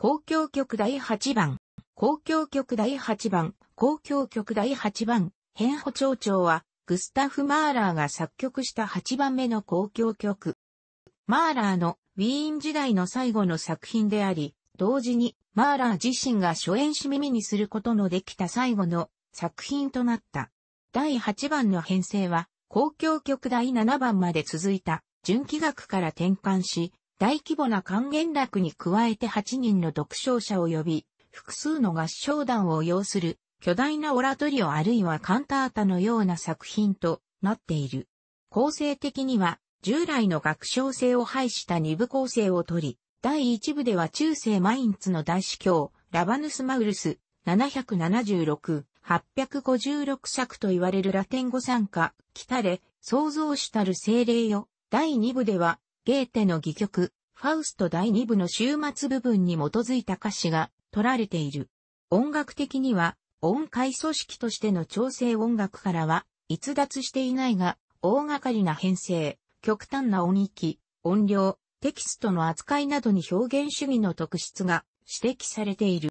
公共曲第8番、公共曲第8番、公共曲第8番、変補長調は、グスタフ・マーラーが作曲した8番目の公共曲。マーラーのウィーン時代の最後の作品であり、同時にマーラー自身が初演し耳にすることのできた最後の作品となった。第8番の編成は、公共曲第7番まで続いた、純気学から転換し、大規模な還元楽に加えて8人の読唱者を呼び、複数の合唱団を要する巨大なオラトリオあるいはカンタータのような作品となっている。構成的には従来の学唱性を排した二部構成をとり、第一部では中世マインツの大司教、ラバヌス・マウルス、776、856作と言われるラテン語参加、来たれ、創造主たる精霊よ。第二部では、ゲーテの戯曲、ファウスト第二部の終末部分に基づいた歌詞が取られている。音楽的には、音階組織としての調整音楽からは逸脱していないが、大掛かりな編成、極端な音域、音量、テキストの扱いなどに表現主義の特質が指摘されている。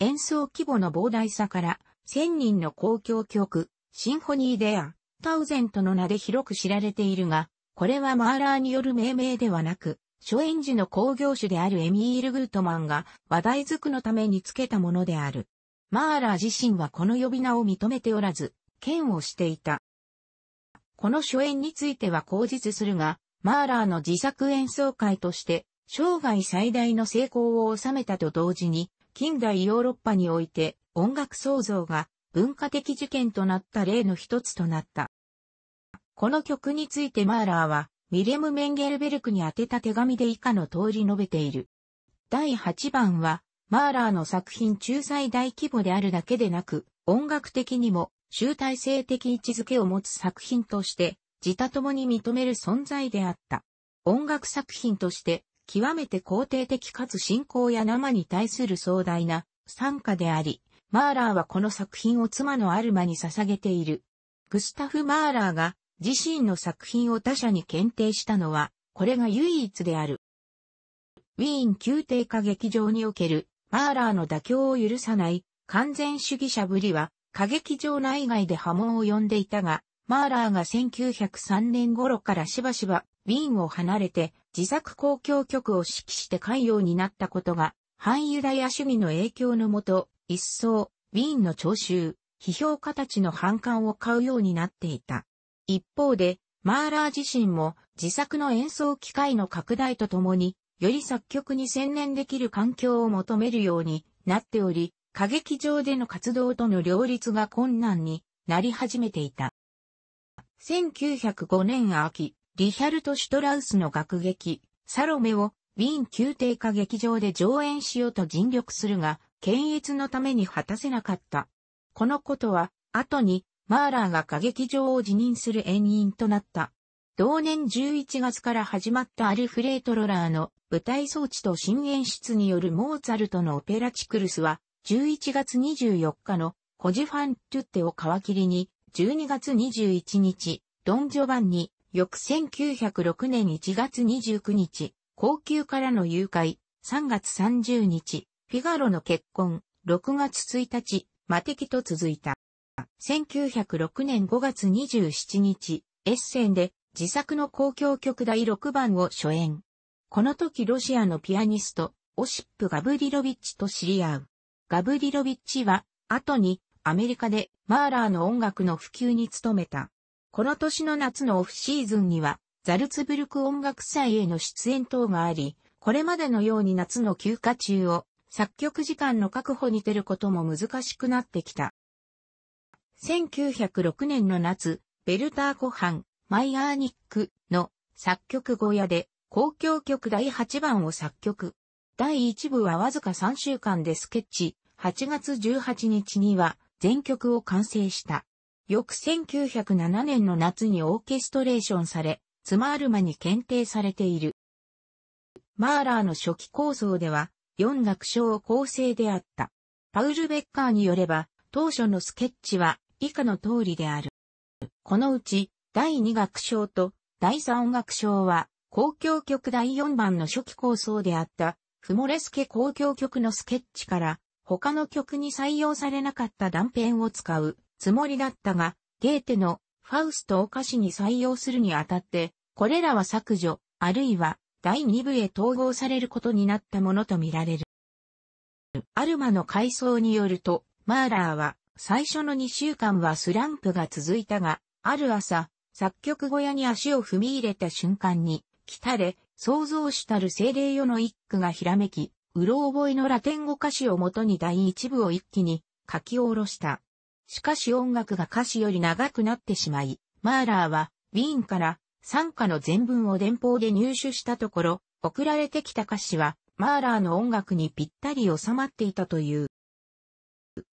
演奏規模の膨大さから、千人の公共曲、シンフォニーデア、タウゼントの名で広く知られているが、これはマーラーによる命名ではなく、初演時の工業主であるエミール・グートマンが話題づくのためにつけたものである。マーラー自身はこの呼び名を認めておらず、剣をしていた。この初演については口実するが、マーラーの自作演奏会として、生涯最大の成功を収めたと同時に、近代ヨーロッパにおいて音楽創造が文化的事件となった例の一つとなった。この曲についてマーラーは、ミレム・メンゲルベルクに宛てた手紙で以下の通り述べている。第8番は、マーラーの作品中最大規模であるだけでなく、音楽的にも集大成的位置づけを持つ作品として、自他共に認める存在であった。音楽作品として、極めて肯定的かつ信仰や生に対する壮大な参加であり、マーラーはこの作品を妻のアルマに捧げている。グスタフ・マーラーが自身の作品を他者に検定したのは、これが唯一である。ウィーン宮廷歌劇場における、マーラーの妥協を許さない完全主義者ぶりは、歌劇場内外で波紋を呼んでいたが、マーラーが1903年頃からしばしばウィーンを離れて自作公共曲を指揮して関与になったことが、反ユダヤ主義の影響のもと、一層、ウィーンの聴衆、批評家たちの反感を買うようになっていた。一方で、マーラー自身も自作の演奏機会の拡大とともに、より作曲に専念できる環境を求めるようになっており、歌劇場での活動との両立が困難になり始めていた。1905年秋、リヒャルト・シュトラウスの楽劇、サロメをウィーン宮廷歌劇場で上演しようと尽力するが、検閲のために果たせなかった。このことは、後にマーラーが歌劇場を辞任する演因となった。同年11月から始まったアルフレート・ロラーの舞台装置と新演出によるモーツァルトのオペラチクルスは、11月24日のコジファン・トゥッテを皮切りに、12月21日、ドン・ジョバンニ、翌1906年1月29日、高級からの誘拐、3月30日、フィガロの結婚、6月1日、マテキと続いた。1906年5月27日、エッセンで自作の交響曲第6番を初演。この時ロシアのピアニスト、オシップ・ガブリロビッチと知り合う。ガブリロビッチは、後にアメリカでマーラーの音楽の普及に努めた。この年の夏のオフシーズンには、ザルツブルク音楽祭への出演等があり、これまでのように夏の休暇中を作曲時間の確保に出ることも難しくなってきた。1906年の夏、ベルター湖畔、マイアーニックの作曲小屋で公共曲第8番を作曲。第1部はわずか3週間でスケッチ、8月18日には全曲を完成した。翌1907年の夏にオーケストレーションされ、ツマールマに検定されている。マーラーの初期構想では、4楽章構成であった。パウル・ベッカーによれば、当初のスケッチは、以下の通りである。このうち、第2楽章と第3楽章は、公共曲第4番の初期構想であった、フモレスケ公共曲のスケッチから、他の曲に採用されなかった断片を使うつもりだったが、ゲーテのファウストお菓子に採用するにあたって、これらは削除、あるいは第2部へ統合されることになったものとみられる。アルマの回想によると、マーラーは最初の2週間はスランプが続いたが、ある朝、作曲小屋に足を踏み入れた瞬間に、来たれ、創造主たる精霊よの一句がひらめき、うろ覚えのラテン語歌詞をもとに第一部を一気に書き下ろした。しかし音楽が歌詞より長くなってしまい、マーラーは、ウィーンから、参加の全文を電報で入手したところ、送られてきた歌詞は、マーラーの音楽にぴったり収まっていたという。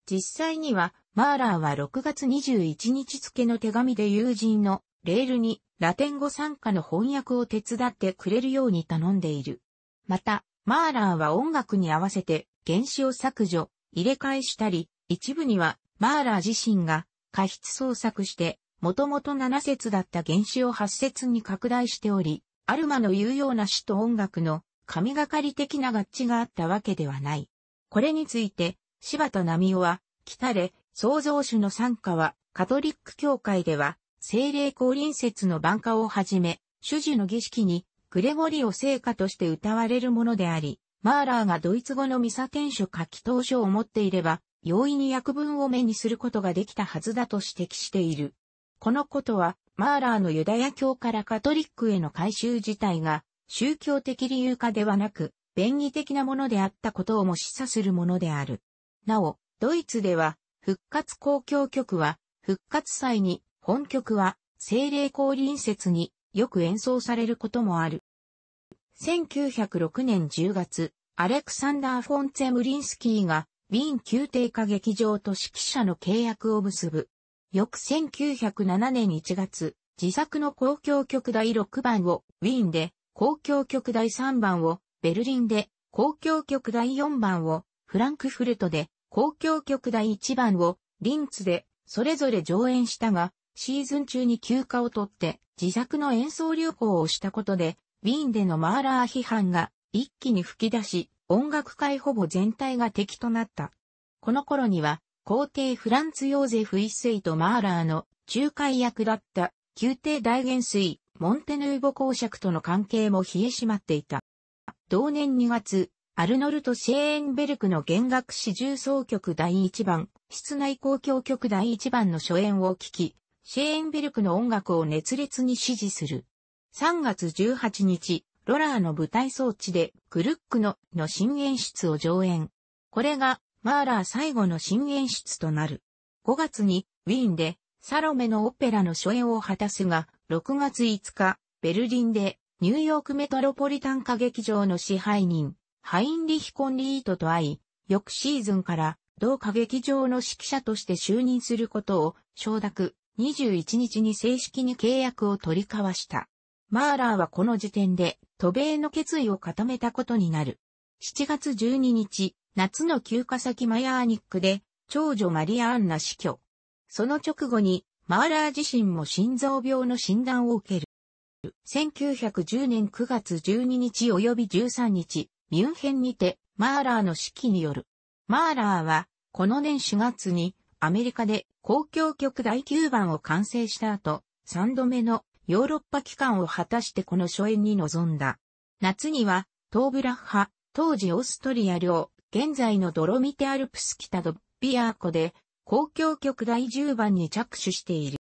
実際には、マーラーは6月21日付の手紙で友人のレールにラテン語参加の翻訳を手伝ってくれるように頼んでいる。また、マーラーは音楽に合わせて原子を削除、入れ替えしたり、一部にはマーラー自身が過失創作して、もともと7節だった原子を8節に拡大しており、アルマの言うような詩と音楽の神がかり的な合致があったわけではない。これについて、柴田奈美夫は、北れ、創造主の参加は、カトリック教会では、聖霊降臨説の晩歌をはじめ、主事の儀式に、グレゴリオ聖歌として歌われるものであり、マーラーがドイツ語のミサ天書書き当書を持っていれば、容易に訳文を目にすることができたはずだと指摘している。このことは、マーラーのユダヤ教からカトリックへの改修自体が、宗教的理由化ではなく、便宜的なものであったことをも示唆するものである。なお、ドイツでは、復活交響曲は、復活祭に、本曲は、精霊降臨節によく演奏されることもある。1906年10月、アレクサンダー・フォンツェムリンスキーが、ウィーン宮廷歌劇場と指揮者の契約を結ぶ。翌1907年1月、自作の交響曲第6番をウィーンで、交響曲第3番をベルリンで、交響曲第4番をフランクフルトで交響曲第1番をリンツでそれぞれ上演したが、シーズン中に休暇を取って自作の演奏旅行をしたことで、ウィーンでのマーラー批判が一気に吹き出し、音楽界ほぼ全体が敵となった。この頃には、皇帝フランツ・ヨーゼフ一世とマーラーの仲介役だった宮廷大元帥、モンテヌーボ公爵との関係も冷え締まっていた。同年2月、アルノルト・シェーンベルクの弦楽四重奏曲第1番、室内交響曲第1番の初演を聴き、シェーンベルクの音楽を熱烈に支持する。3月18日、ロラーの舞台装置でグルックのの新演出を上演。これがマーラー最後の新演出となる。5月にウィーンでサロメのオペラの初演を果たすが、6月5日、ベルリンでニューヨークメトロポリタン歌劇場の支配人、ハインリヒ・コンリートと会い、翌シーズンから同歌劇場の指揮者として就任することを承諾21日に正式に契約を取り交わした。マーラーはこの時点で渡米の決意を固めたことになる。7月12日、夏の休暇先マヤーニックで長女マリアアンナ死去。その直後にマーラー自身も心臓病の診断を受ける。1910年9月12日及び13日、ミュンヘンにて、マーラーの指揮による。マーラーは、この年4月に、アメリカで公共曲第9番を完成した後、3度目のヨーロッパ期間を果たしてこの初演に臨んだ。夏には、トーブラッハ、当時オーストリア領、現在のドロミテアルプス北ドッビアーコで、公共曲第10番に着手している。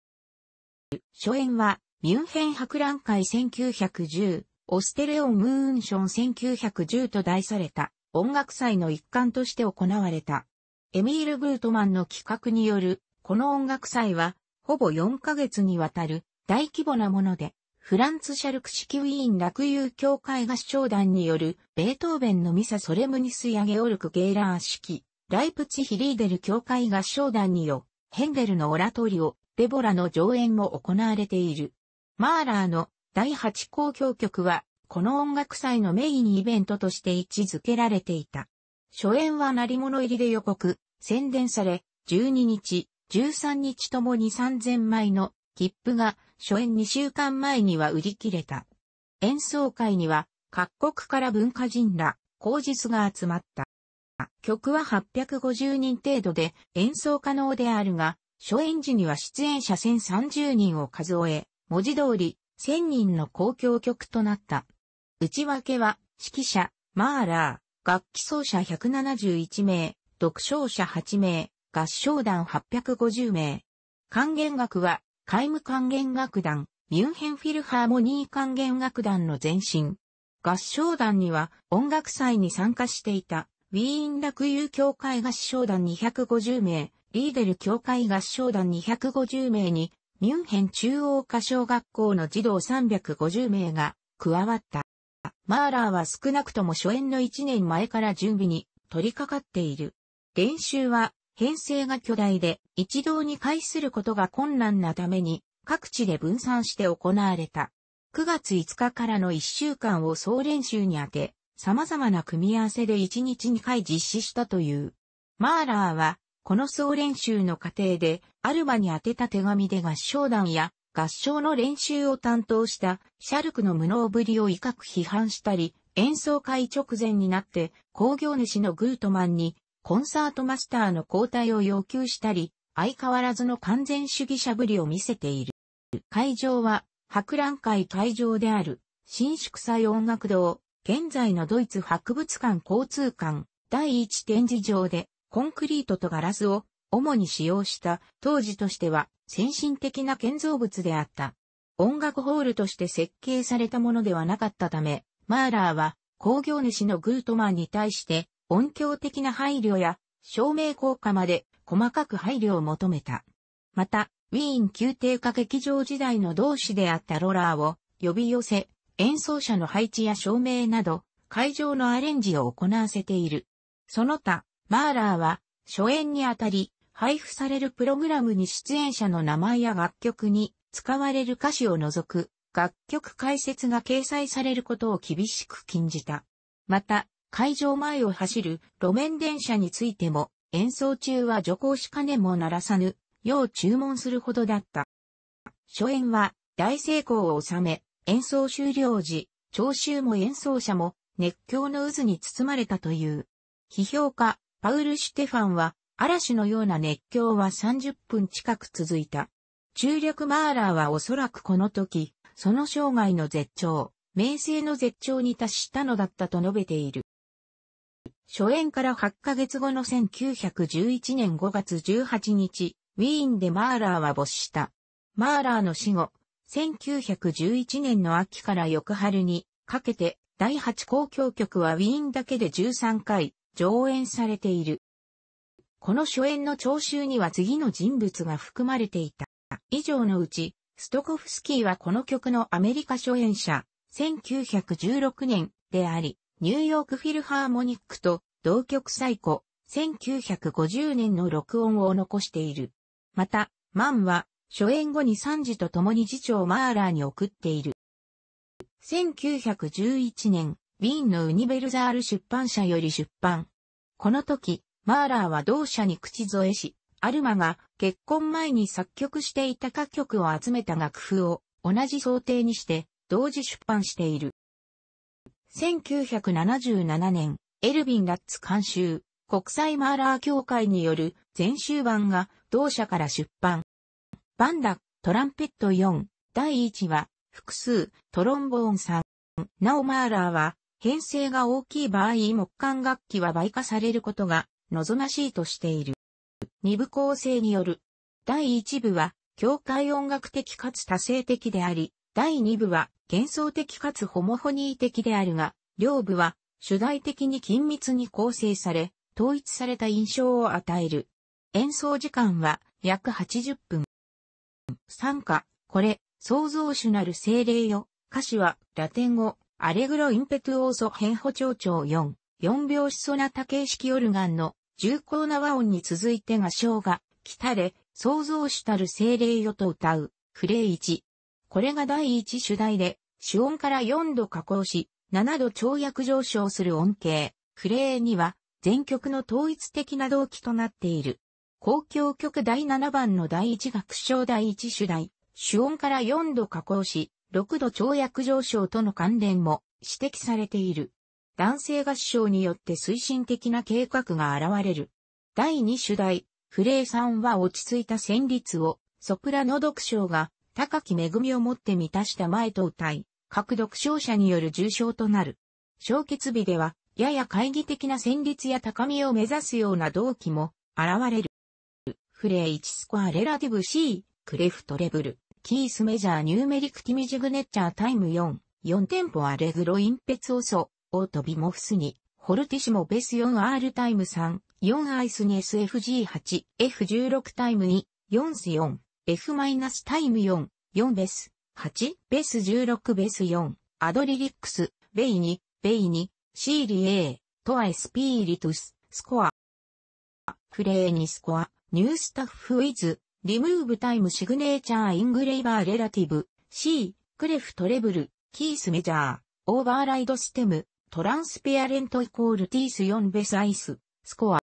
初演は、ミュンヘン博覧会1910、オステレオン・ムーンション1910と題された音楽祭の一環として行われた。エミール・ブートマンの企画による、この音楽祭は、ほぼ4ヶ月にわたる大規模なもので、フランツ・シャルク式ウィーン楽友協会合唱団による、ベートーベンのミサ・ソレムニス・ヤゲオルク・ゲーラー式、ライプチ・ヒリーデル協会合唱団によ、ヘンデルのオラトリオ、デボラの上演も行われている。マーラーの第8交響曲は、この音楽祭のメインイベントとして位置づけられていた。初演は鳴り物入りで予告、宣伝され、12日、13日ともに3000枚の切符が初演2週間前には売り切れた。演奏会には各国から文化人ら、口実が集まった。曲は850人程度で演奏可能であるが、初演時には出演者1030人を数え、文字通り1000人の公共曲となった。内訳は、指揮者、マーラー、楽器奏者171名、独唱者8名、合唱団850名。管弦楽は、海無管弦楽団、ミュンヘンフィルハーモニー管弦楽団の前身。合唱団には、音楽祭に参加していた、ウィーン楽友協会合唱団250名、リーデル協会合唱団250名にミュンヘン中央科小学校の児童350名が加わった。マーラーは少なくとも初演の1年前から準備に取り掛かっている。練習は編成が巨大で一堂に会することが困難なために各地で分散して行われた。9月5日からの1週間を総練習に当て、様々な組み合わせで1日2回実施したという。マーラーはこの総練習の過程で、アルマに宛てた手紙で合唱団や合唱の練習を担当したシャルクの無能ぶりを威嚇批判したり、演奏会直前になって工業主のグートマンにコンサートマスターの交代を要求したり、相変わらずの完全主義者ぶりを見せている。会場は博覧会会場である新祝祭音楽堂、現在のドイツ博物館交通館第一展示場でコンクリートとガラスを主に使用した当時としては先進的な建造物であった。音楽ホールとして設計されたものではなかったため、マーラーは工業主のグートマンに対して音響的な配慮や照明効果まで細かく配慮を求めた。また、ウィーン宮廷歌劇場時代の同志であったロラーを呼び寄せ、演奏者の配置や照明など、会場のアレンジを行わせている。その他、マーラーは、初演にあたり、配布されるプログラムに出演者の名前や楽曲に使われる歌詞を除く楽曲解説が掲載されることを厳しく禁じた。また、会場前を走る路面電車についても演奏中は徐行しかねも鳴らさぬ、よう注文するほどだった。初演は大成功を収め、演奏終了時、聴衆も演奏者も熱狂の渦に包まれたという。批評家、パウル・シュテファンは、嵐のような熱狂は30分近く続いた。中略マーラーはおそらくこの時、その生涯の絶頂、名声の絶頂に達したのだったと述べている。初演から8ヶ月後の1911年5月18日、ウィーンでマーラーは没した。マーラーの死後、1911年の秋から翌春にかけて、第8交響曲はウィーンだけで13回、上演されている。この初演の聴衆には次の人物が含まれていた。以上のうち、ストコフスキーはこの曲のアメリカ初演者、1916年であり、ニューヨークフィルハーモニックと同曲最古、1950年の録音を残している。また、マンは、初演後に三次と共に次長マーラーに送っている。1911年、ウィーンのウニベルザール出版社より出版。この時、マーラーは同社に口添えし、アルマが結婚前に作曲していた各曲を集めた楽譜を同じ想定にして同時出版している。1977年、エルビン・ラッツ監修、国際マーラー協会による全集版が同社から出版。バンダ、トランペット4、第1話、複数、トロンボーン3。なおマーラーは編成が大きい場合木管楽器は倍化されることが望ましいとしている。二部構成による。第一部は、境界音楽的かつ多性的であり、第二部は幻想的かつホモフォニー的であるが、両部は主題的に緊密に構成され、統一された印象を与える。演奏時間は約80分。参加、これ、創造主なる精霊よ。歌詞はラテン語、アレグロインペトゥオーソ編補長調4、4拍子ソナタ形式オルガンの重厚な和音に続いてが章が、来たれ、創造主たる精霊よと歌う、フレイ1。これが第一主題で、主音から4度加工し、7度跳躍上昇する音形、フレイ2は、全曲の統一的な動機となっている。公共曲第7番の第1楽章第1主題、主音から4度加工し、6度跳躍上昇との関連も指摘されている。男性合唱によって推進的な計画が現れる。第2主題、フレイさんは落ち着いた旋律を、ソプラノ読唱が、高き恵みをもって満たした前と歌い、各読唱者による重賞となる。小決日では、やや懐疑的な旋律や高みを目指すような動機も現れる。フレイ1スコアレラティブ C、クレフトレブル。キースメジャーニューメリクティミジグネッチャータイム4、4店舗アレグロインペツオソ、オートビモフスに、ホルティシモベス 4R タイム3、4アイスに SFG8、F16 タイム2、4ス4、F- タイム4、4ベス、8、ベス16ベス4、アドリリックス、ベイニ。ベイニ。シーリエー、トアエスピーリトゥス、スコア。フレーニスコア、ニュースタッフウィズ、リムーブタイムシグネーチャーイングレイバーレラティブ、C, クレフトレブル、キースメジャー、オーバーライドステム、トランスペアレントイコールティース4ベスアイス、スコア、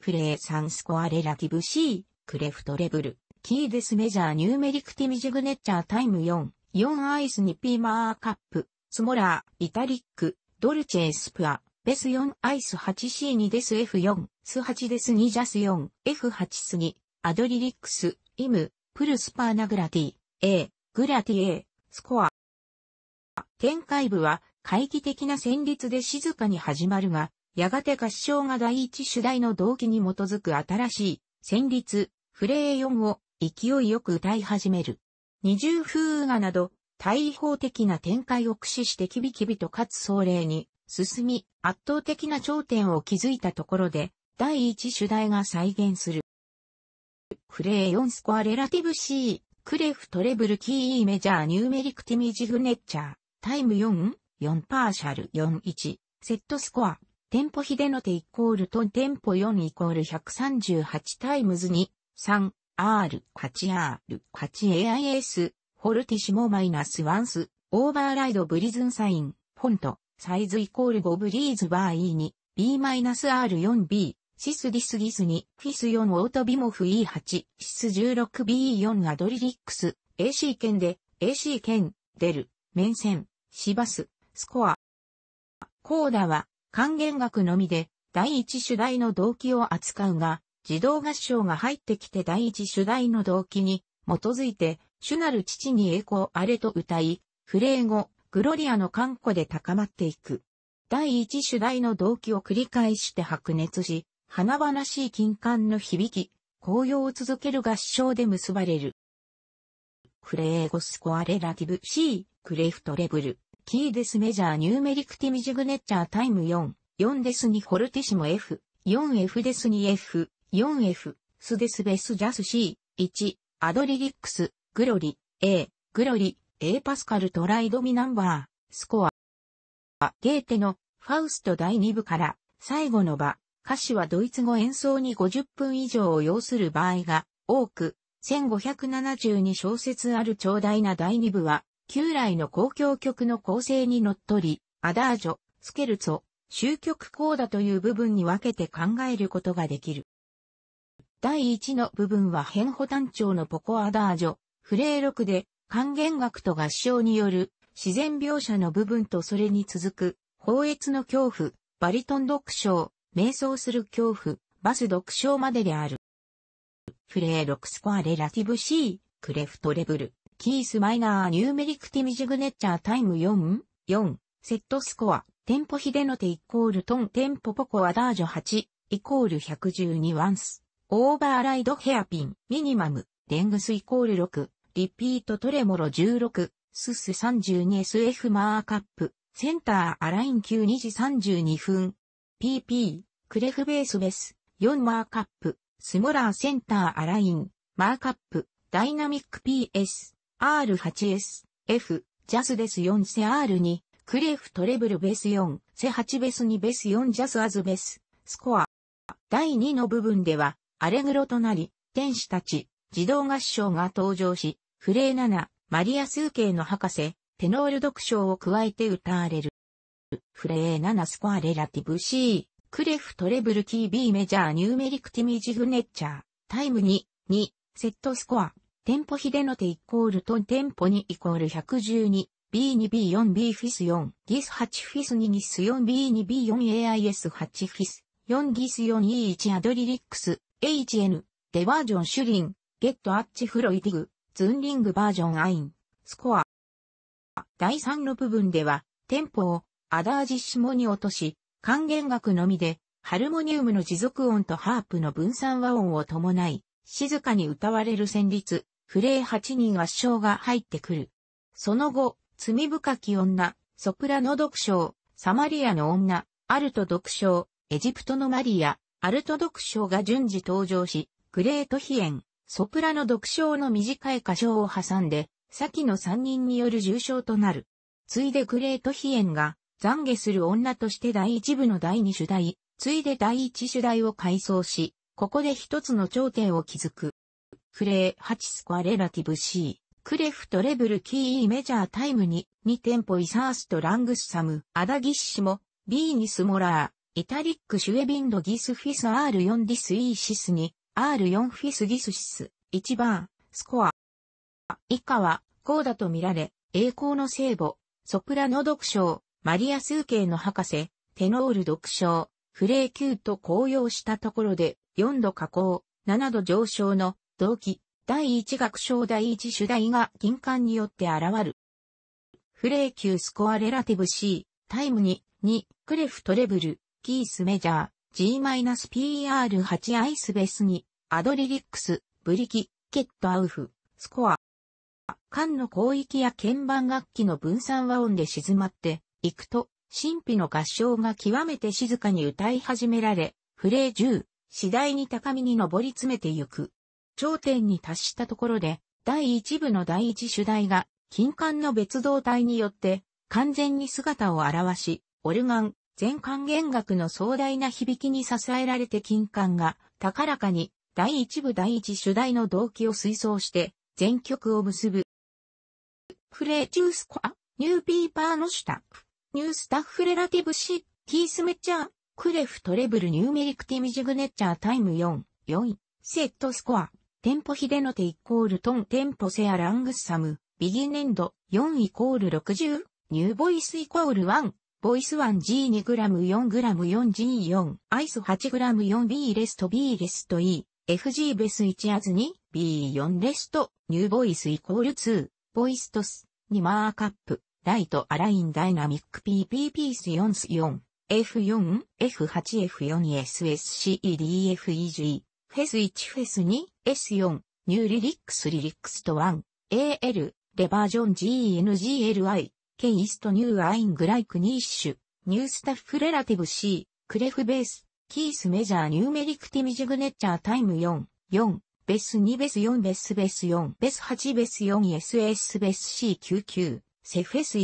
フレーサンスコアレラティブ C、クレフトレブル、キーデスメジャーニューメリクティミジグネッチャータイム4、4アイスにピーマーカップ、スモラー、イタリック、ドルチェスプア、ベス4アイス 8C2 デス F4、ス8デス2ジャス4、F8 スギ、アドリリックス、イム、プルスパーナグラティ、A、グラティ A、スコア。展開部は、会議的な旋律で静かに始まるが、やがて合唱が第一主題の動機に基づく新しい、旋律、フレー4を勢いよく歌い始める。二重風雨画など、対法的な展開を駆使してキビキビとかつ壮麗に進み、圧倒的な頂点を築いたところで、第一主題が再現する。クレーンスコアレラティブ C、クレフトレブルキーメジャーニューメリクティミジグネッチャー、タイム4、4パーシャル41、セットスコア、テンポヒデノテイコールトンテンポ4イコール138タイムズ2、3、R、8R、8AIS、フォルティシモマイナスワンス、オーバーライドブリズンサイン、フォント、サイズイコール5ブリーズバー E2、B-R4B、シスディスギスに、フィス4オートビモフ E8、シス 16BE4 アドリリックス、AC 剣で、AC ル、出る、面ン、シバス、スコア。コーダは、還元学のみで、第一主題の動機を扱うが、自動合唱が入ってきて第一主題の動機に、基づいて、主なる父に栄光あれと歌い、フレー語、グロリアの観古で高まっていく。第一主題の動機を繰り返して白熱し、花々しい金管の響き、紅葉を続ける合唱で結ばれる。クレーゴスコアレラティブ C、クレフトレブル、キーデスメジャーニューメリクティミジグネッチャータイム4、4デスニホルティシモ F、4F デスニ F、4F、スデスベスジャス C、1、アドリリックス、グロリ、A、グロリ、A パスカルトライドミナンバー、スコア。ゲーテのファウスト第2部から最後の場、歌詞はドイツ語演奏に50分以上を要する場合が多く、1572小節ある長大な第2部は、旧来の公共曲の構成にのっとり、アダージョ、スケルツォ、終局コーダという部分に分けて考えることができる。第1の部分は変歩単調のポコアダージョ、フレー録で、還元楽と合唱による自然描写の部分とそれに続く、放越の恐怖、バリトン独唱、迷走する恐怖、バス独唱までである。フレーロクスコアレラティブ C、クレフトレブル、キースマイナーニューメリクティミジグネッチャータイム4、4、セットスコア、テンポヒデノテイコールトンテンポポコアダージョ8、イコール112ワンス、オーバーライドヘアピン、ミニマム、デングスイコール6、リピートトレモロ16、スス 32SF マーカップ、センターアライン9 2時32分、PP、クレフベースベス、4マーカップ、スモラーセンターアライン、マーカップ、ダイナミック PS、R8S、F、ジャスベス4セ R2、クレフトレブルベース4、セ8ベス2ベース4ジャスアズベス、スコア。第2の部分では、アレグロとなり、天使たち、自動合唱が登場し、フレー7、マリア数形の博士、テノール読唱を加えて歌われる。フレー7スコアレラティブ C、クレフトレブルキー B メジャーニューメリクティミジグネッチャー、タイム2、2、セットスコア、テンポヒデノテイコールトンテンポ2イコール 112B2B4B フィス4ギス8フィス2ギス 4B2B4AIS8 フィス4ギス 4E1 アドリリックス HN デバージョンシュリンゲットアッチフロイディグズンリングバージョンアインスコア第3の部分ではテンポをアダージッシモに落とし、還元楽のみで、ハルモニウムの持続音とハープの分散和音を伴い、静かに歌われる旋律、フレー8人圧勝が入ってくる。その後、罪深き女、ソプラノ独唱、サマリアの女、アルト独唱、エジプトのマリア、アルト独唱が順次登場し、グレートヒエン、ソプラノ独唱の短い歌唱を挟んで、先の3人による重唱となる。ついでグレートヒエンが、懺悔する女として第一部の第二主題、ついで第一主題を改装し、ここで一つの頂点を築く。クレー8スコアレラティブ C、クレフトレブルキーイメジャータイムに、2店舗イサースとラングスサム、アダギッシモ、ビーニスモラー、イタリックシュエビンドギスフィス R4 ディスイーシスに、R4 フィスギスシス、1番、スコア。以下は、こうだと見られ、栄光の聖母、ソプラノ読書、マリア数形の博士、テノール独唱、フレー級と紅葉したところで、4度下降、7度上昇の、動機、第1学章第1主題が金管によって現る。フレー級スコアレラティブ C、タイムに、2、クレフトレブル、キースメジャー、G-PR8 アイスベスに、アドリリックス、ブリキ、ケットアウフ、スコア。管の広域や鍵盤楽器の分散和音で静まって、行くと、神秘の合唱が極めて静かに歌い始められ、フレー10、次第に高みに登り詰めてゆく。頂点に達したところで、第一部の第一主題が、金管の別動体によって、完全に姿を現し、オルガン、全管弦楽の壮大な響きに支えられて金管が、高らかに、第一部第一主題の動機を推奏して、全曲を結ぶ。フレーチュースコア、ニューピーパーの下。ニュースタッフレラティブシ、キースメッチャー、クレフトレブルニューメリクティミジグネッチャータイム4、4、セットスコア、テンポヒデノテイコールトンテンポセアラングサム、ビギネンド、4イコール60、ニューボイスイコール1、ボイス 1G2g4g4g4、アイス 8g4b レスト B レスト E、FG ベス1アズ 2B4 レスト、ニューボイスイコール2、ボイストス、2マーカップ、ライトアラインダイナミック PPPC44、F4、F8、F4、SSCED、FEG、フェス1、フェス2、S4、ニューリリックスリリックスト1、AL、レバージョン GNGLI、ケイストニューアイングライクニッシュ、ニュースタッフレラティブ C、クレフベース、キースメジャーニューメリクティミジグネッチャータイム4、4、ベース2ベース4ベースベース4ベース8ベース 4SS ベース C99 セフェス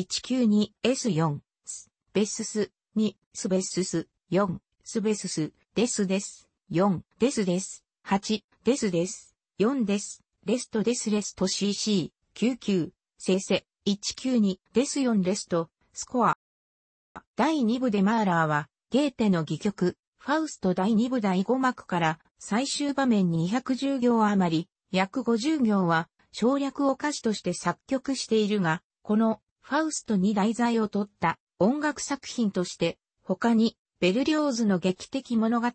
192S4、スベスス2、スベスス4、スベスス、ですです、4、ですです、8、ですです、4です、レストですレスト CC、99、セセ、192、です4レスト、スコア。第2部でマーラーは、ゲーテの戯曲、ファウスト第2部第5幕から最終場面210行余り、約50行は省略を歌詞として作曲しているが、このファウストに題材を取った音楽作品として、他にベルリオーズの劇的物語、フ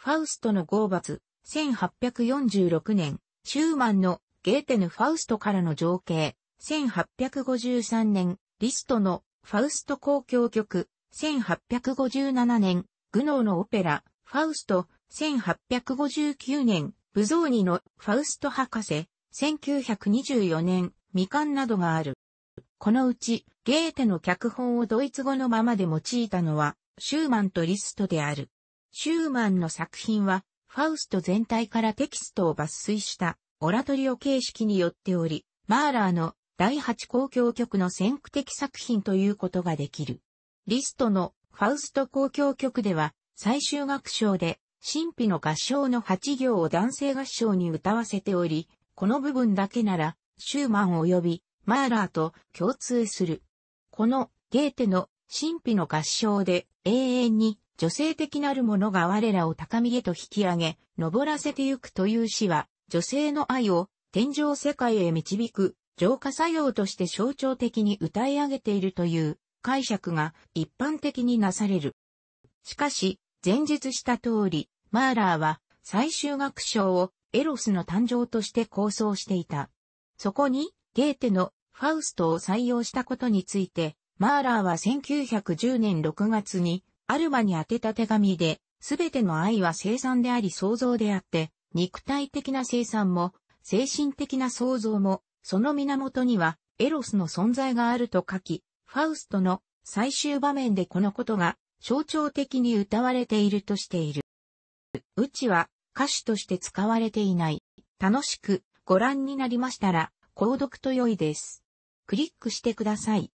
ァウストの豪罰、1846年、シューマンのゲーテヌ・ファウストからの情景、1853年、リストのファウスト公共曲、1857年、グノーのオペラ、ファウスト、1859年、ブゾーニのファウスト博士、1924年、未完などがある。このうち、ゲーテの脚本をドイツ語のままで用いたのは、シューマンとリストである。シューマンの作品は、ファウスト全体からテキストを抜粋した、オラトリオ形式によっており、マーラーの第8公共曲の先駆的作品ということができる。リストのファウスト公共曲では、最終楽章で、神秘の合唱の8行を男性合唱に歌わせており、この部分だけなら、シューマン及びマーラーと共通する。このゲーテの神秘の合唱で永遠に女性的なるものが我らを高みへと引き上げ、登らせてゆくという詩は、女性の愛を天上世界へ導く浄化作用として象徴的に歌い上げているという解釈が一般的になされる。しかし、前述した通り、マーラーは最終楽章をエロスの誕生として構想していた。そこに、ゲーテのファウストを採用したことについて、マーラーは1910年6月に、アルマに宛てた手紙で、すべての愛は生産であり創造であって、肉体的な生産も、精神的な創造も、その源には、エロスの存在があると書き、ファウストの最終場面でこのことが象徴的に歌われているとしている。うちは歌手として使われていない。楽しくご覧になりましたら、購読と良いです。クリックしてください。